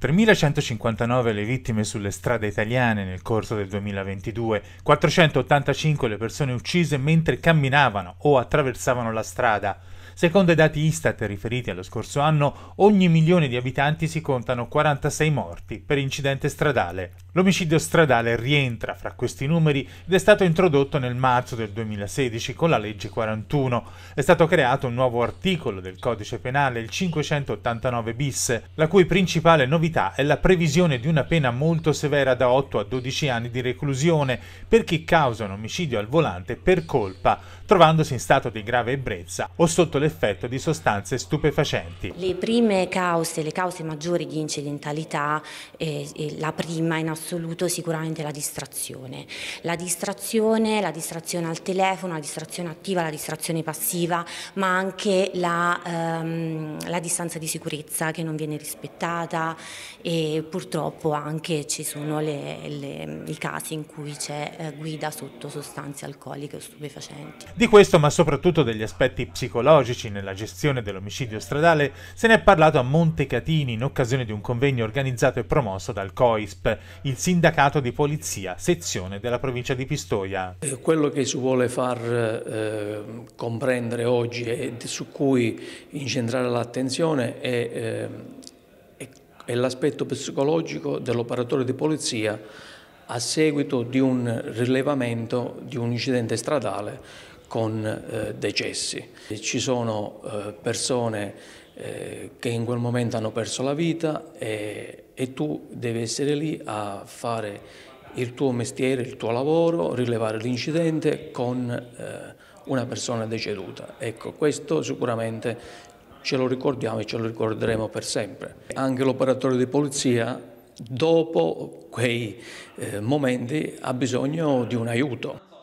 3.159 le vittime sulle strade italiane nel corso del 2022, 485 le persone uccise mentre camminavano o attraversavano la strada, Secondo i dati Istat riferiti allo scorso anno, ogni milione di abitanti si contano 46 morti per incidente stradale. L'omicidio stradale rientra fra questi numeri ed è stato introdotto nel marzo del 2016 con la legge 41. È stato creato un nuovo articolo del codice penale, il 589 bis, la cui principale novità è la previsione di una pena molto severa da 8 a 12 anni di reclusione per chi causa un omicidio al volante per colpa, trovandosi in stato di grave ebbrezza o sotto le l'effetto di sostanze stupefacenti. Le prime cause, le cause maggiori di incidentalità, eh, eh la prima in assoluto sicuramente la distrazione. La distrazione, la distrazione al telefono, la distrazione attiva, la distrazione passiva, ma anche la, ehm, la distanza di sicurezza che non viene rispettata e purtroppo anche ci sono le, le, i casi in cui c'è eh, guida sotto sostanze alcoliche o stupefacenti. Di questo ma soprattutto degli aspetti psicologici strategici nella gestione dell'omicidio stradale, se ne è parlato a Montecatini in occasione di un convegno organizzato e promosso dal COISP, il sindacato di polizia, sezione della provincia di Pistoia. Eh, quello che si vuole far eh, comprendere oggi e su cui incentrare l'attenzione è, eh, è, è l'aspetto psicologico dell'operatore di polizia a seguito di un rilevamento di un incidente stradale con eh, decessi. Ci sono eh, persone eh, che in quel momento hanno perso la vita e, e tu devi essere lì a fare il tuo mestiere, il tuo lavoro, rilevare l'incidente con una persona deceduta. Ecco, questo sicuramente ce lo ricordiamo e ce lo ricorderemo per sempre. Anche l'operatore di polizia dopo quei momenti ha bisogno di un aiuto.